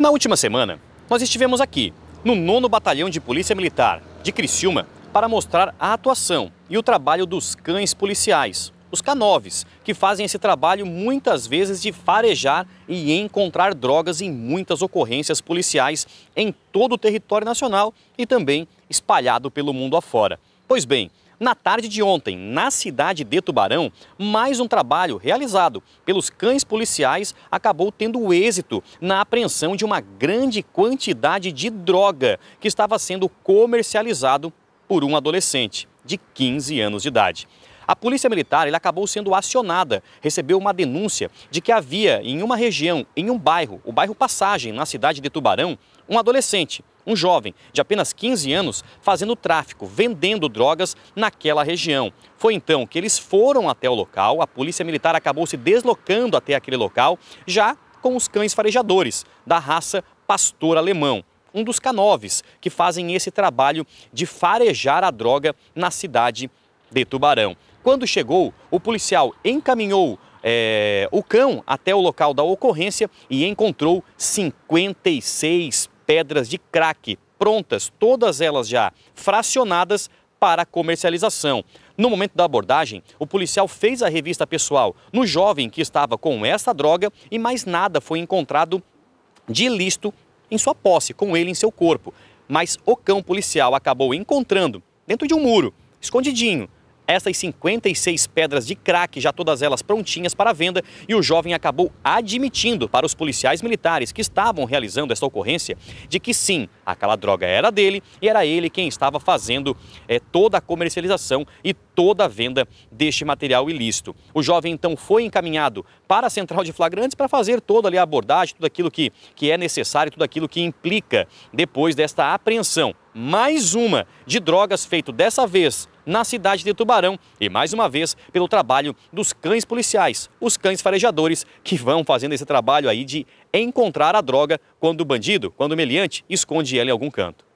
Na última semana, nós estivemos aqui, no 9 Batalhão de Polícia Militar de Criciúma, para mostrar a atuação e o trabalho dos cães policiais, os canoves, que fazem esse trabalho muitas vezes de farejar e encontrar drogas em muitas ocorrências policiais em todo o território nacional e também espalhado pelo mundo afora. Pois bem, na tarde de ontem, na cidade de Tubarão, mais um trabalho realizado pelos cães policiais acabou tendo êxito na apreensão de uma grande quantidade de droga que estava sendo comercializado por um adolescente de 15 anos de idade. A Polícia Militar ele acabou sendo acionada, recebeu uma denúncia de que havia em uma região, em um bairro, o bairro Passagem, na cidade de Tubarão, um adolescente um jovem de apenas 15 anos fazendo tráfico, vendendo drogas naquela região. Foi então que eles foram até o local, a polícia militar acabou se deslocando até aquele local, já com os cães farejadores da raça pastor alemão, um dos canoves que fazem esse trabalho de farejar a droga na cidade de Tubarão. Quando chegou, o policial encaminhou é, o cão até o local da ocorrência e encontrou 56 pedras de crack prontas, todas elas já fracionadas para comercialização. No momento da abordagem, o policial fez a revista pessoal no jovem que estava com essa droga e mais nada foi encontrado de ilícito em sua posse, com ele em seu corpo. Mas o cão policial acabou encontrando, dentro de um muro, escondidinho, essas 56 pedras de crack, já todas elas prontinhas para venda, e o jovem acabou admitindo para os policiais militares que estavam realizando essa ocorrência de que sim, aquela droga era dele e era ele quem estava fazendo é, toda a comercialização e toda a venda deste material ilícito. O jovem então foi encaminhado para a central de flagrantes para fazer toda ali a abordagem, tudo aquilo que, que é necessário, tudo aquilo que implica depois desta apreensão. Mais uma de drogas feito dessa vez na cidade de Tubarão e mais uma vez pelo trabalho dos cães policiais, os cães farejadores que vão fazendo esse trabalho aí de encontrar a droga quando o bandido, quando o meliante esconde ela em algum canto.